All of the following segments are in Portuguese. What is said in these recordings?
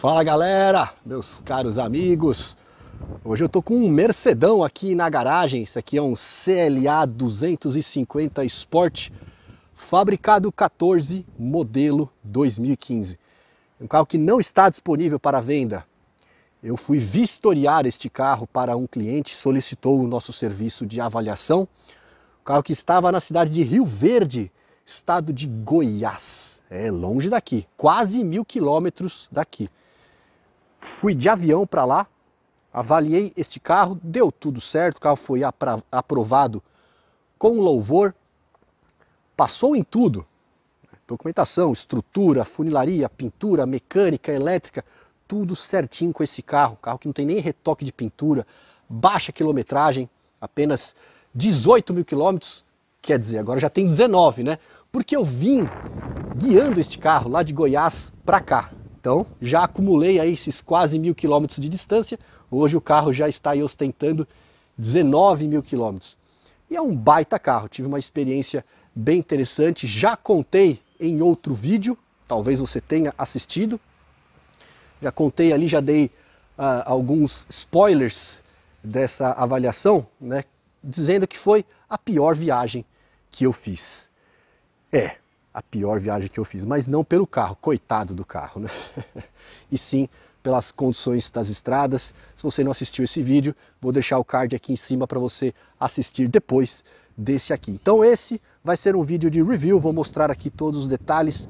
Fala galera, meus caros amigos. Hoje eu tô com um Mercedão aqui na garagem. Isso aqui é um CLA 250 Sport, fabricado 14, modelo 2015. Um carro que não está disponível para venda. Eu fui vistoriar este carro para um cliente, solicitou o nosso serviço de avaliação. O carro que estava na cidade de Rio Verde, estado de Goiás. É longe daqui, quase mil quilômetros daqui. Fui de avião para lá, avaliei este carro, deu tudo certo, o carro foi aprovado com louvor, passou em tudo, documentação, estrutura, funilaria, pintura, mecânica, elétrica, tudo certinho com esse carro, carro que não tem nem retoque de pintura, baixa quilometragem, apenas 18 mil quilômetros, quer dizer, agora já tem 19, né? Porque eu vim guiando este carro lá de Goiás para cá, então já acumulei aí esses quase mil quilômetros de distância. Hoje o carro já está aí ostentando 19 mil quilômetros. E é um baita carro, tive uma experiência bem interessante. Já contei em outro vídeo, talvez você tenha assistido. Já contei ali, já dei uh, alguns spoilers dessa avaliação, né? Dizendo que foi a pior viagem que eu fiz. É, a pior viagem que eu fiz, mas não pelo carro, coitado do carro, né? e sim pelas condições das estradas. Se você não assistiu esse vídeo, vou deixar o card aqui em cima para você assistir depois desse aqui. Então esse vai ser um vídeo de review, vou mostrar aqui todos os detalhes,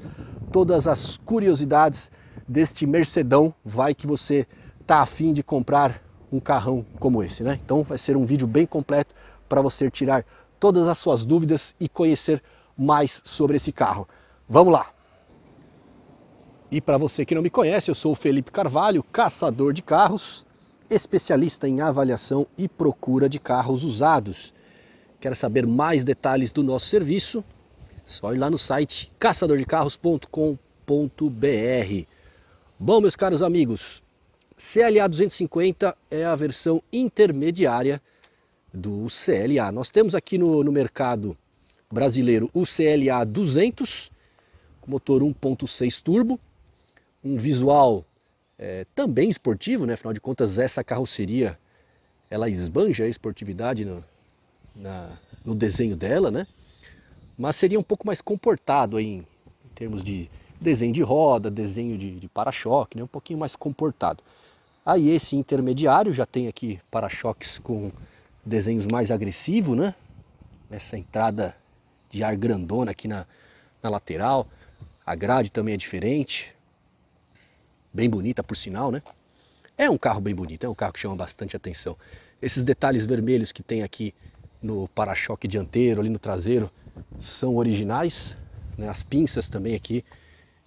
todas as curiosidades deste Mercedão, vai que você tá afim de comprar um carrão como esse, né? Então vai ser um vídeo bem completo para você tirar todas as suas dúvidas e conhecer mais sobre esse carro. Vamos lá! E para você que não me conhece, eu sou o Felipe Carvalho, caçador de carros, especialista em avaliação e procura de carros usados. Quer saber mais detalhes do nosso serviço? Só ir lá no site caçadordecarros.com.br. Bom, meus caros amigos, CLA 250 é a versão intermediária do CLA. Nós temos aqui no, no mercado brasileiro UCLA 200, com motor 1.6 turbo, um visual é, também esportivo, né? afinal de contas essa carroceria ela esbanja a esportividade no, na, no desenho dela, né? mas seria um pouco mais comportado aí, em, em termos de desenho de roda, desenho de, de para-choque, né? um pouquinho mais comportado. Aí esse intermediário já tem aqui para-choques com desenhos mais agressivos, né? Essa entrada de ar grandona aqui na, na lateral. A grade também é diferente. Bem bonita, por sinal, né? É um carro bem bonito, é um carro que chama bastante atenção. Esses detalhes vermelhos que tem aqui no para-choque dianteiro, ali no traseiro, são originais. Né? As pinças também aqui,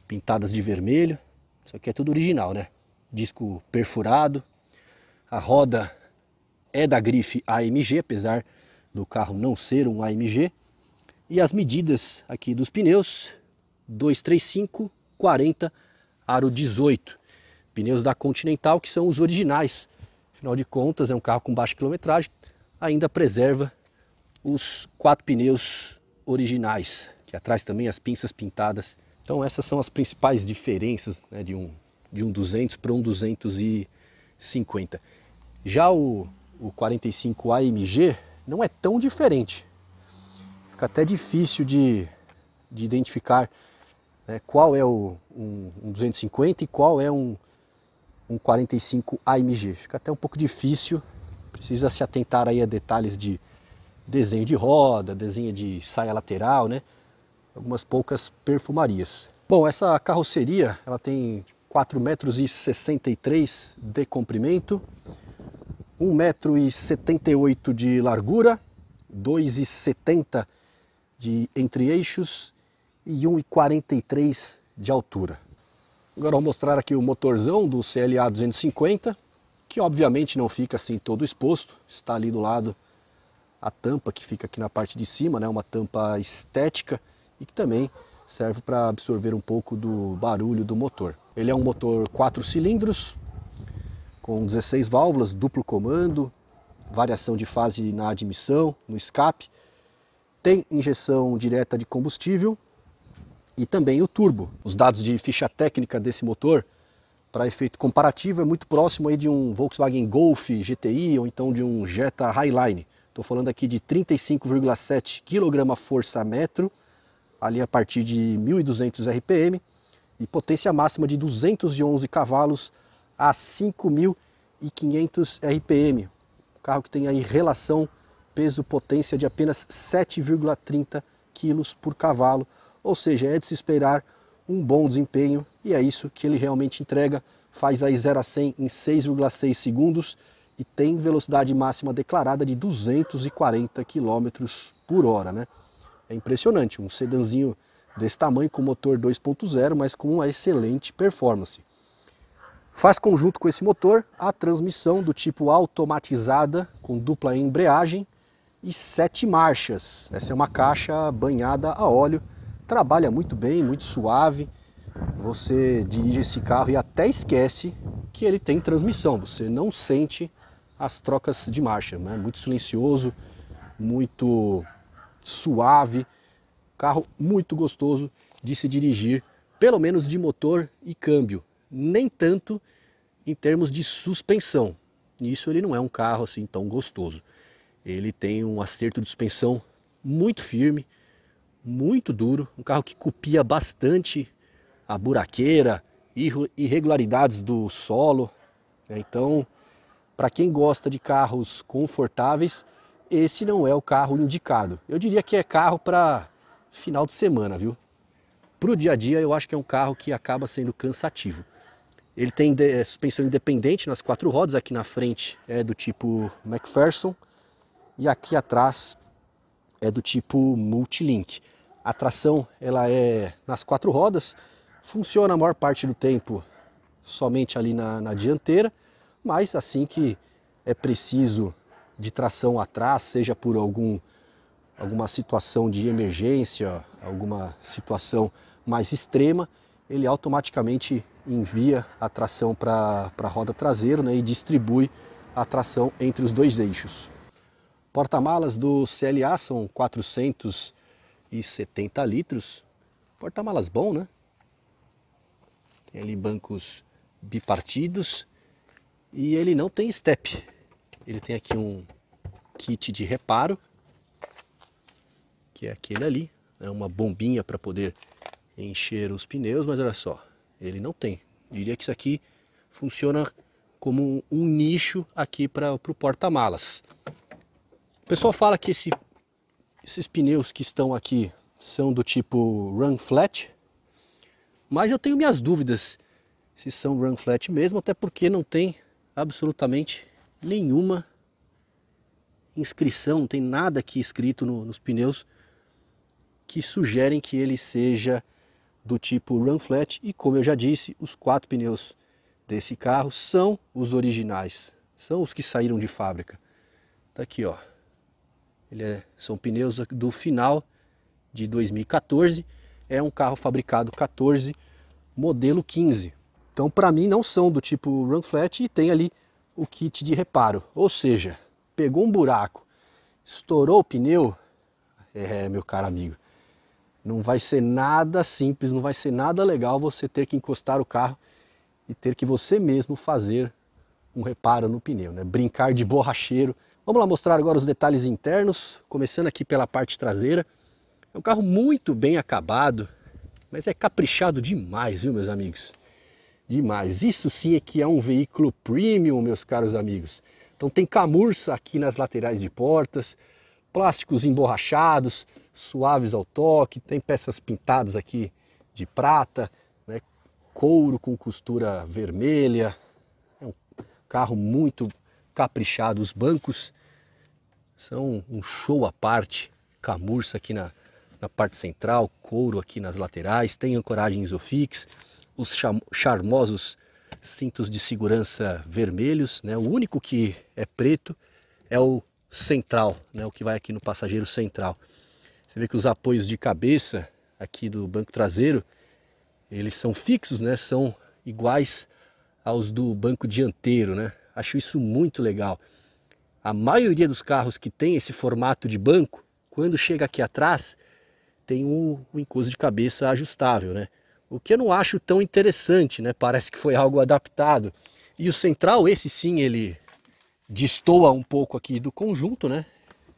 pintadas de vermelho. Isso aqui é tudo original, né? Disco perfurado. A roda é da grife AMG, apesar do carro não ser um AMG. E as medidas aqui dos pneus, 235, 40, aro 18. Pneus da Continental, que são os originais. Afinal de contas, é um carro com baixa quilometragem, ainda preserva os quatro pneus originais. Aqui atrás também as pinças pintadas. Então essas são as principais diferenças né, de, um, de um 200 para um 250. Já o, o 45 AMG não é tão diferente fica até difícil de, de identificar né, qual é o, um, um 250 e qual é um, um 45 AMG. Fica até um pouco difícil, precisa se atentar aí a detalhes de desenho de roda, desenho de saia lateral, né? Algumas poucas perfumarias. Bom, essa carroceria ela tem 4,63 metros de comprimento, 1,78 metro de largura, 2,70 metros de entre eixos e 1,43 de altura. Agora vou mostrar aqui o motorzão do CLA 250, que obviamente não fica assim todo exposto, está ali do lado a tampa que fica aqui na parte de cima, né, uma tampa estética e que também serve para absorver um pouco do barulho do motor. Ele é um motor 4 cilindros, com 16 válvulas, duplo comando, variação de fase na admissão, no escape, tem injeção direta de combustível e também o turbo. Os dados de ficha técnica desse motor, para efeito comparativo, é muito próximo aí de um Volkswagen Golf GTI ou então de um Jetta Highline. Estou falando aqui de 35,7 kgfm, ali a partir de 1.200 RPM, e potência máxima de 211 cavalos a 5.500 RPM. carro que tem aí relação peso-potência de apenas 7,30 kg por cavalo, ou seja, é de se esperar um bom desempenho e é isso que ele realmente entrega. Faz aí 0 a 100 em 6,6 segundos e tem velocidade máxima declarada de 240 km por hora. Né? É impressionante, um sedanzinho desse tamanho com motor 2.0, mas com uma excelente performance. Faz conjunto com esse motor a transmissão do tipo automatizada com dupla embreagem e sete marchas. Essa é uma caixa banhada a óleo, trabalha muito bem, muito suave. Você dirige esse carro e até esquece que ele tem transmissão, você não sente as trocas de marcha, né? muito silencioso, muito suave, carro muito gostoso de se dirigir, pelo menos de motor e câmbio, nem tanto em termos de suspensão. Isso ele não é um carro assim tão gostoso. Ele tem um acerto de suspensão muito firme, muito duro, um carro que copia bastante a buraqueira, irregularidades do solo. Né? Então, para quem gosta de carros confortáveis, esse não é o carro indicado. Eu diria que é carro para final de semana, viu? Para o dia a dia, eu acho que é um carro que acaba sendo cansativo. Ele tem é, suspensão independente nas quatro rodas, aqui na frente é do tipo McPherson, e aqui atrás é do tipo multilink. A tração ela é nas quatro rodas, funciona a maior parte do tempo somente ali na, na dianteira, mas assim que é preciso de tração atrás, seja por algum, alguma situação de emergência, alguma situação mais extrema, ele automaticamente envia a tração para a roda traseira né, e distribui a tração entre os dois eixos. Porta-malas do CLA são 470 litros. Porta-malas bom, né? Tem ali bancos bipartidos e ele não tem step. Ele tem aqui um kit de reparo, que é aquele ali. É uma bombinha para poder encher os pneus, mas olha só, ele não tem. Diria que isso aqui funciona como um nicho aqui para o porta-malas pessoal fala que esse, esses pneus que estão aqui são do tipo run flat, mas eu tenho minhas dúvidas se são run flat mesmo, até porque não tem absolutamente nenhuma inscrição, não tem nada aqui escrito no, nos pneus que sugerem que ele seja do tipo run flat e como eu já disse, os quatro pneus desse carro são os originais, são os que saíram de fábrica. Tá aqui, ó. É, são pneus do final de 2014. É um carro fabricado 14, modelo 15. Então, para mim, não são do tipo run flat e tem ali o kit de reparo. Ou seja, pegou um buraco, estourou o pneu, é, meu caro amigo, não vai ser nada simples, não vai ser nada legal você ter que encostar o carro e ter que você mesmo fazer um reparo no pneu, né? Brincar de borracheiro Vamos lá mostrar agora os detalhes internos, começando aqui pela parte traseira. É um carro muito bem acabado, mas é caprichado demais, viu meus amigos? Demais. Isso sim é que é um veículo premium, meus caros amigos. Então tem camurça aqui nas laterais de portas, plásticos emborrachados, suaves ao toque, tem peças pintadas aqui de prata, né? couro com costura vermelha. É um carro muito caprichado. Os bancos são um show à parte. Camurça aqui na, na parte central, couro aqui nas laterais, tem ancoragem Isofix, os charmosos cintos de segurança vermelhos, né? O único que é preto é o central, né? O que vai aqui no passageiro central. Você vê que os apoios de cabeça aqui do banco traseiro, eles são fixos, né? São iguais aos do banco dianteiro, né? Acho isso muito legal. A maioria dos carros que tem esse formato de banco, quando chega aqui atrás, tem um, um encosto de cabeça ajustável, né? O que eu não acho tão interessante, né? Parece que foi algo adaptado. E o central, esse sim, ele destoa um pouco aqui do conjunto, né?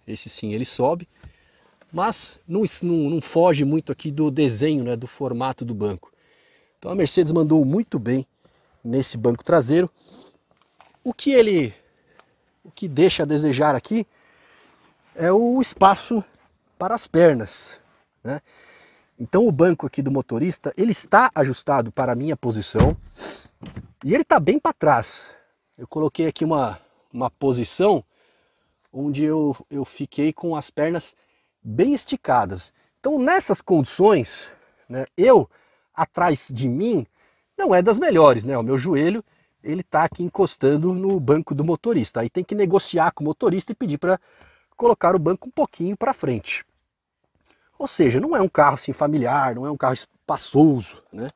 Esse sim, ele sobe. Mas não, não, não foge muito aqui do desenho, né? Do formato do banco. Então a Mercedes mandou muito bem nesse banco traseiro. O que ele o que deixa a desejar aqui é o espaço para as pernas, né? Então o banco aqui do motorista, ele está ajustado para a minha posição e ele está bem para trás. Eu coloquei aqui uma, uma posição onde eu, eu fiquei com as pernas bem esticadas. Então nessas condições, né, eu atrás de mim não é das melhores, né? O meu joelho ele está aqui encostando no banco do motorista. Aí tem que negociar com o motorista e pedir para colocar o banco um pouquinho para frente. Ou seja, não é um carro assim familiar, não é um carro espaçoso, né?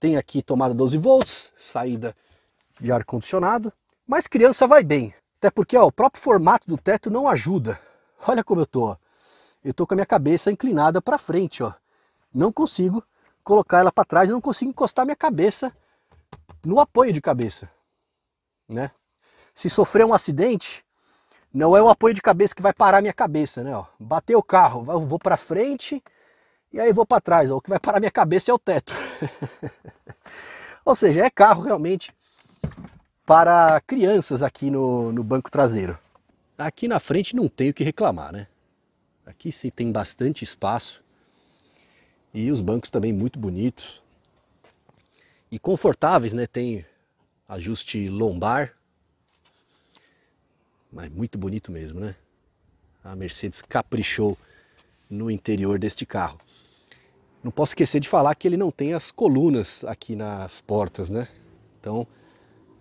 Tem aqui tomada 12 volts, saída de ar condicionado, mas criança vai bem. Até porque ó, o próprio formato do teto não ajuda. Olha como eu tô. Ó. Eu tô com a minha cabeça inclinada para frente, ó. Não consigo colocar ela para trás, não consigo encostar minha cabeça no apoio de cabeça, né? Se sofrer um acidente, não é o apoio de cabeça que vai parar minha cabeça, né? Ó, bater o carro, vou para frente e aí vou para trás. Ó, o que vai parar minha cabeça é o teto. Ou seja, é carro realmente para crianças aqui no, no banco traseiro. Aqui na frente não tem o que reclamar, né? Aqui sim tem bastante espaço e os bancos também muito bonitos e confortáveis, né? Tem ajuste lombar, mas muito bonito mesmo, né? A Mercedes caprichou no interior deste carro. Não posso esquecer de falar que ele não tem as colunas aqui nas portas, né? Então,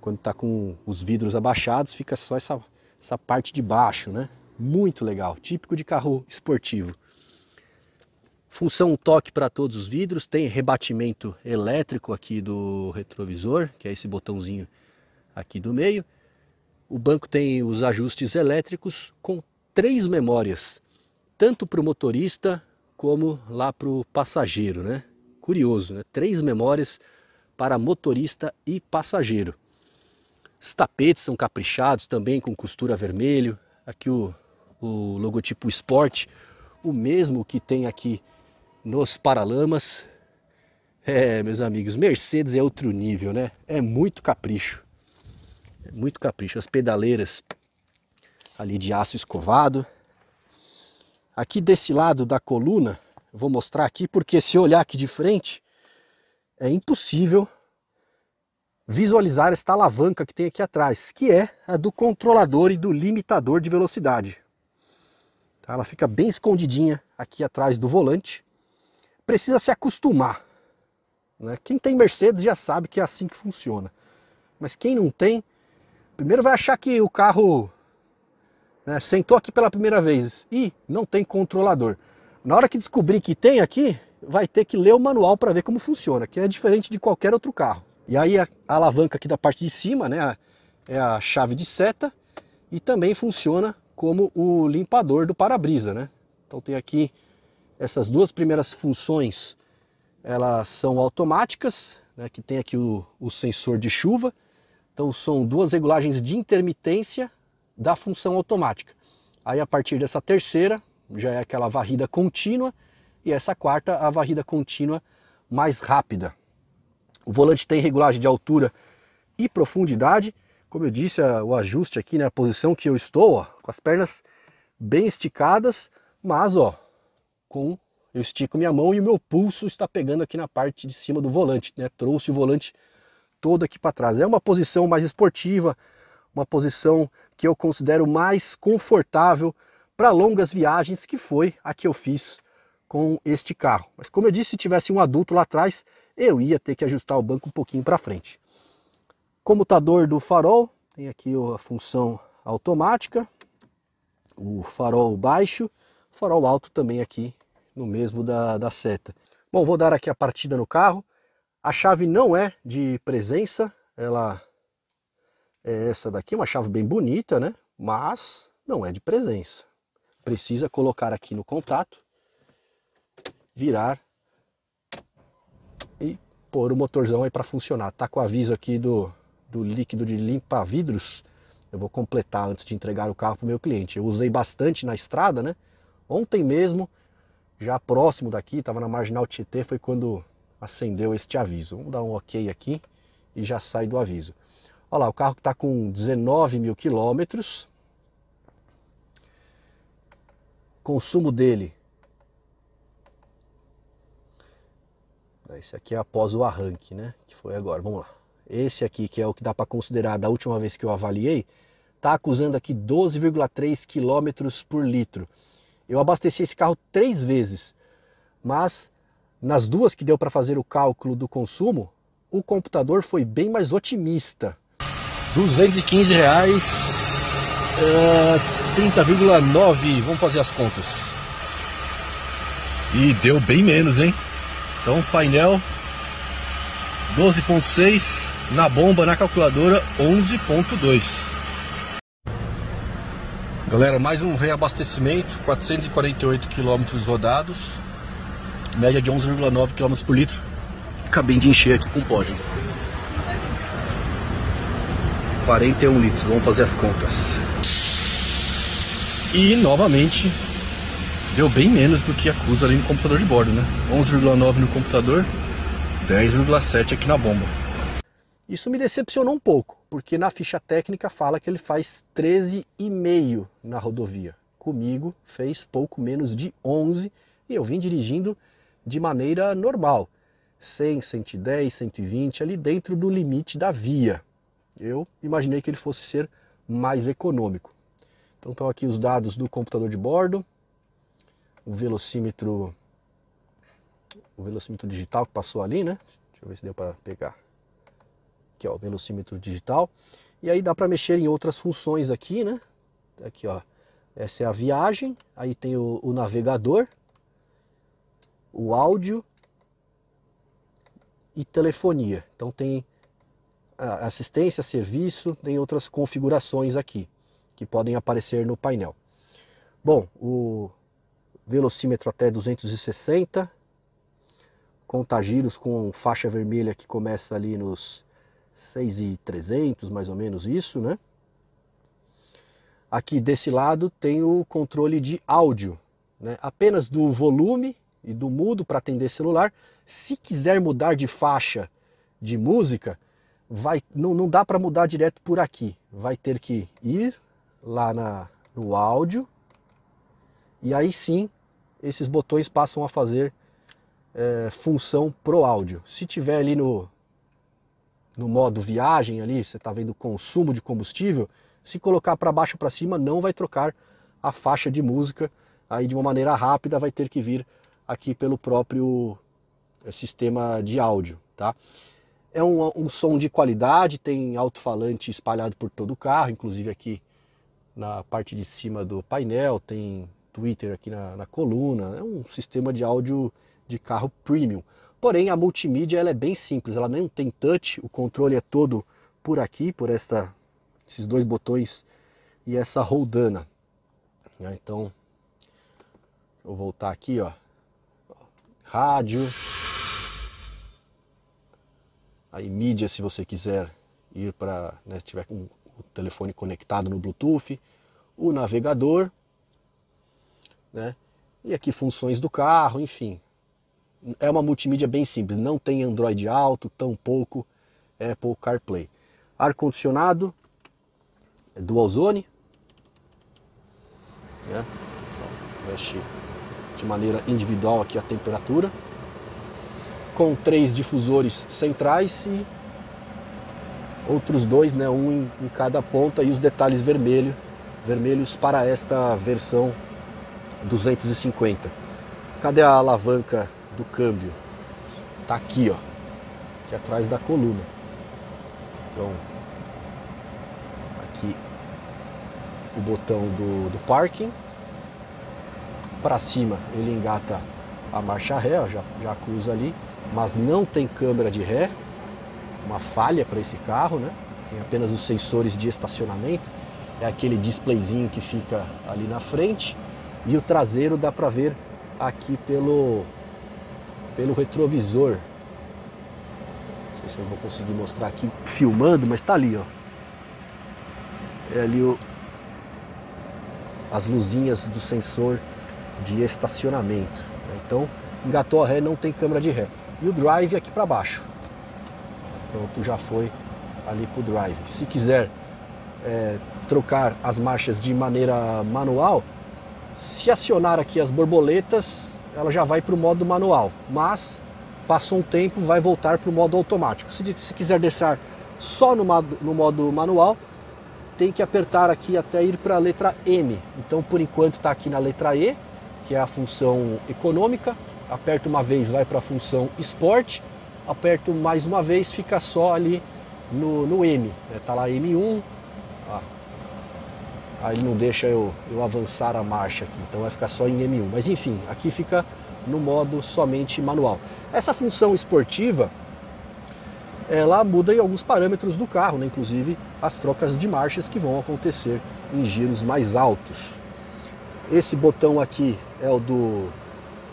quando está com os vidros abaixados, fica só essa, essa parte de baixo, né? Muito legal, típico de carro esportivo. Função toque para todos os vidros, tem rebatimento elétrico aqui do retrovisor, que é esse botãozinho aqui do meio. O banco tem os ajustes elétricos com três memórias, tanto para o motorista como lá para o passageiro, né? Curioso, né? Três memórias para motorista e passageiro. Os tapetes são caprichados também com costura vermelho. Aqui o, o logotipo Sport, o mesmo que tem aqui nos paralamas. É, meus amigos, Mercedes é outro nível, né? É muito capricho. É muito capricho. As pedaleiras ali de aço escovado. Aqui desse lado da coluna, vou mostrar aqui, porque se olhar aqui de frente, é impossível visualizar esta alavanca que tem aqui atrás, que é a do controlador e do limitador de velocidade. Tá? Ela fica bem escondidinha aqui atrás do volante precisa se acostumar. Né? Quem tem Mercedes já sabe que é assim que funciona. Mas quem não tem, primeiro vai achar que o carro né, sentou aqui pela primeira vez e não tem controlador. Na hora que descobrir que tem aqui, vai ter que ler o manual para ver como funciona, que é diferente de qualquer outro carro. E aí a alavanca aqui da parte de cima né, é a chave de seta e também funciona como o limpador do para-brisa. Né? Então tem aqui essas duas primeiras funções elas são automáticas, né, que tem aqui o, o sensor de chuva. Então são duas regulagens de intermitência da função automática. Aí a partir dessa terceira já é aquela varrida contínua e essa quarta a varrida contínua mais rápida. O volante tem regulagem de altura e profundidade. Como eu disse, o ajuste aqui na né, posição que eu estou, ó, com as pernas bem esticadas, mas ó, com eu estico minha mão e o meu pulso está pegando aqui na parte de cima do volante, né? Trouxe o volante todo aqui para trás. É uma posição mais esportiva, uma posição que eu considero mais confortável para longas viagens, que foi a que eu fiz com este carro. Mas como eu disse, se tivesse um adulto lá atrás, eu ia ter que ajustar o banco um pouquinho para frente. Comutador do farol, tem aqui a função automática, o farol baixo, farol alto também aqui no mesmo da, da seta. Bom, vou dar aqui a partida no carro. A chave não é de presença, ela é essa daqui, uma chave bem bonita, né? Mas não é de presença. Precisa colocar aqui no contato, virar e pôr o motorzão aí para funcionar. Tá com o aviso aqui do, do líquido de limpa vidros. Eu vou completar antes de entregar o carro para o meu cliente. Eu usei bastante na estrada, né? Ontem mesmo já próximo daqui, estava na marginal Tietê, foi quando acendeu este aviso. Vamos dar um ok aqui e já sai do aviso. Olha lá, o carro que está com 19 mil quilômetros. Consumo dele. Ah, esse aqui é após o arranque, né? Que foi agora. Vamos lá. Esse aqui, que é o que dá para considerar da última vez que eu avaliei, está acusando aqui 12,3 quilômetros por litro. Eu abasteci esse carro três vezes, mas nas duas que deu para fazer o cálculo do consumo, o computador foi bem mais otimista. R$ 215, reais, é, eh, 30,9, vamos fazer as contas. E deu bem menos, hein? Então, painel 12.6, na bomba, na calculadora 11.2. Galera, mais um reabastecimento, 448 km rodados, média de 11,9 km por litro. Acabei de encher aqui com pódio. 41 litros, vamos fazer as contas. E novamente, deu bem menos do que acusa ali no computador de bordo, né? 11,9 no computador, 10,7 aqui na bomba. Isso me decepcionou um pouco porque na ficha técnica fala que ele faz 13,5 na rodovia. Comigo fez pouco menos de 11 e eu vim dirigindo de maneira normal, 100, 110, 120, ali dentro do limite da via. Eu imaginei que ele fosse ser mais econômico. Então estão aqui os dados do computador de bordo, o velocímetro, o velocímetro digital que passou ali, né? Deixa eu ver se deu para pegar que é o velocímetro digital. E aí dá para mexer em outras funções aqui, né? Aqui, ó. Essa é a viagem, aí tem o, o navegador, o áudio e telefonia. Então tem assistência, serviço, tem outras configurações aqui que podem aparecer no painel. Bom, o velocímetro até 260, contagiros com faixa vermelha que começa ali nos 6,300, mais ou menos isso, né? Aqui desse lado tem o controle de áudio, né? apenas do volume e do mudo para atender celular. Se quiser mudar de faixa de música, vai, não, não dá para mudar direto por aqui. Vai ter que ir lá na, no áudio e aí sim esses botões passam a fazer é, função pro áudio. Se tiver ali no no modo viagem ali, você está vendo consumo de combustível, se colocar para baixo para cima não vai trocar a faixa de música aí de uma maneira rápida, vai ter que vir aqui pelo próprio eh, sistema de áudio, tá? É um, um som de qualidade, tem alto-falante espalhado por todo o carro, inclusive aqui na parte de cima do painel, tem Twitter aqui na, na coluna, é um sistema de áudio de carro premium. Porém, a multimídia ela é bem simples, ela não tem touch, o controle é todo por aqui, por esta, esses dois botões e essa roldana. Né? Então, vou voltar aqui, ó. Rádio. Aí mídia, se você quiser ir para, né, tiver com o telefone conectado no Bluetooth, o navegador, né? E aqui funções do carro, enfim, é uma multimídia bem simples, não tem Android alto, tampouco Apple é CarPlay. Ar-condicionado, é dual zone, né? mexe de maneira individual aqui a temperatura, com três difusores centrais e outros dois, né? um em, em cada ponta e os detalhes vermelho, vermelhos para esta versão 250. Cadê a alavanca do câmbio. tá aqui, ó, aqui atrás da coluna. Então, aqui o botão do, do parking. Para cima ele engata a marcha ré, ó, já, já cruza ali, mas não tem câmera de ré, uma falha para esse carro, né? Tem apenas os sensores de estacionamento, é aquele displayzinho que fica ali na frente e o traseiro dá para ver aqui pelo pelo retrovisor. Não sei se eu vou conseguir mostrar aqui filmando, mas tá ali, ó. É ali o... as luzinhas do sensor de estacionamento. Né? Então, engatou a ré, não tem câmera de ré. E o drive é aqui para baixo. Pronto, já foi ali pro drive. Se quiser é, trocar as marchas de maneira manual, se acionar aqui as borboletas, ela já vai para o modo manual, mas passou um tempo vai voltar para o modo automático. Se, se quiser deixar só no, no modo manual, tem que apertar aqui até ir para a letra M. Então, por enquanto, está aqui na letra E, que é a função econômica. Aperto uma vez, vai para a função esporte. Aperto mais uma vez, fica só ali no, no M. Está né? Tá lá M1, ó, aí ele não deixa eu, eu avançar a marcha aqui, então vai ficar só em M1. Mas enfim, aqui fica no modo somente manual. Essa função esportiva, ela muda em alguns parâmetros do carro, né? inclusive as trocas de marchas que vão acontecer em giros mais altos. Esse botão aqui é o do...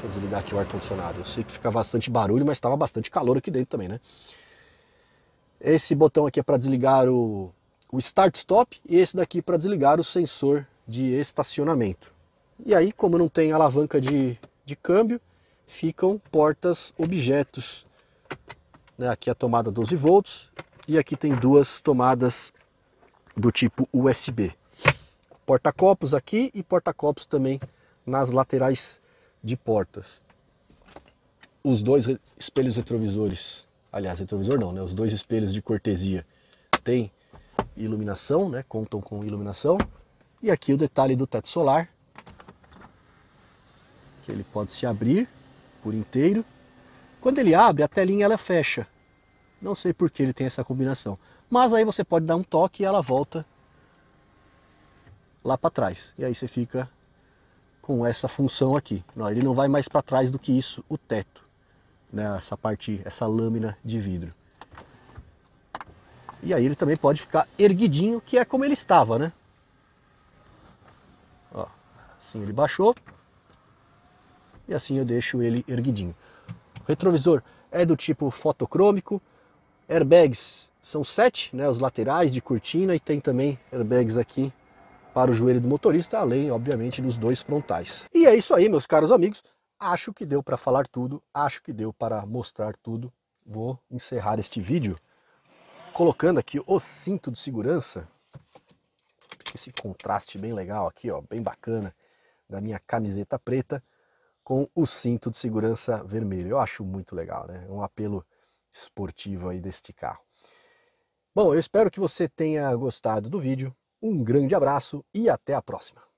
Deixa eu desligar aqui o ar-condicionado. Eu sei que fica bastante barulho, mas estava bastante calor aqui dentro também, né? Esse botão aqui é para desligar o o start-stop e esse daqui para desligar o sensor de estacionamento. E aí, como não tem alavanca de, de câmbio, ficam portas objetos. Né? Aqui a tomada 12 volts e aqui tem duas tomadas do tipo USB. Porta-copos aqui e porta-copos também nas laterais de portas. Os dois espelhos retrovisores, aliás, retrovisor não, né? Os dois espelhos de cortesia têm iluminação, né? contam com iluminação. E aqui o detalhe do teto solar, que ele pode se abrir por inteiro. Quando ele abre, a telinha ela fecha. Não sei por que ele tem essa combinação. Mas aí você pode dar um toque e ela volta lá para trás. E aí você fica com essa função aqui. Não, ele não vai mais para trás do que isso, o teto. Né? Essa parte, essa lâmina de vidro. E aí ele também pode ficar erguidinho, que é como ele estava, né? Ó, assim ele baixou. E assim eu deixo ele erguidinho. O retrovisor é do tipo fotocrômico. Airbags são sete, né, os laterais de cortina e tem também airbags aqui para o joelho do motorista, além, obviamente, dos dois frontais. E é isso aí, meus caros amigos. Acho que deu para falar tudo, acho que deu para mostrar tudo. Vou encerrar este vídeo colocando aqui o cinto de segurança, esse contraste bem legal aqui, ó, bem bacana, da minha camiseta preta com o cinto de segurança vermelho. Eu acho muito legal, né? Um apelo esportivo aí deste carro. Bom, eu espero que você tenha gostado do vídeo. Um grande abraço e até a próxima.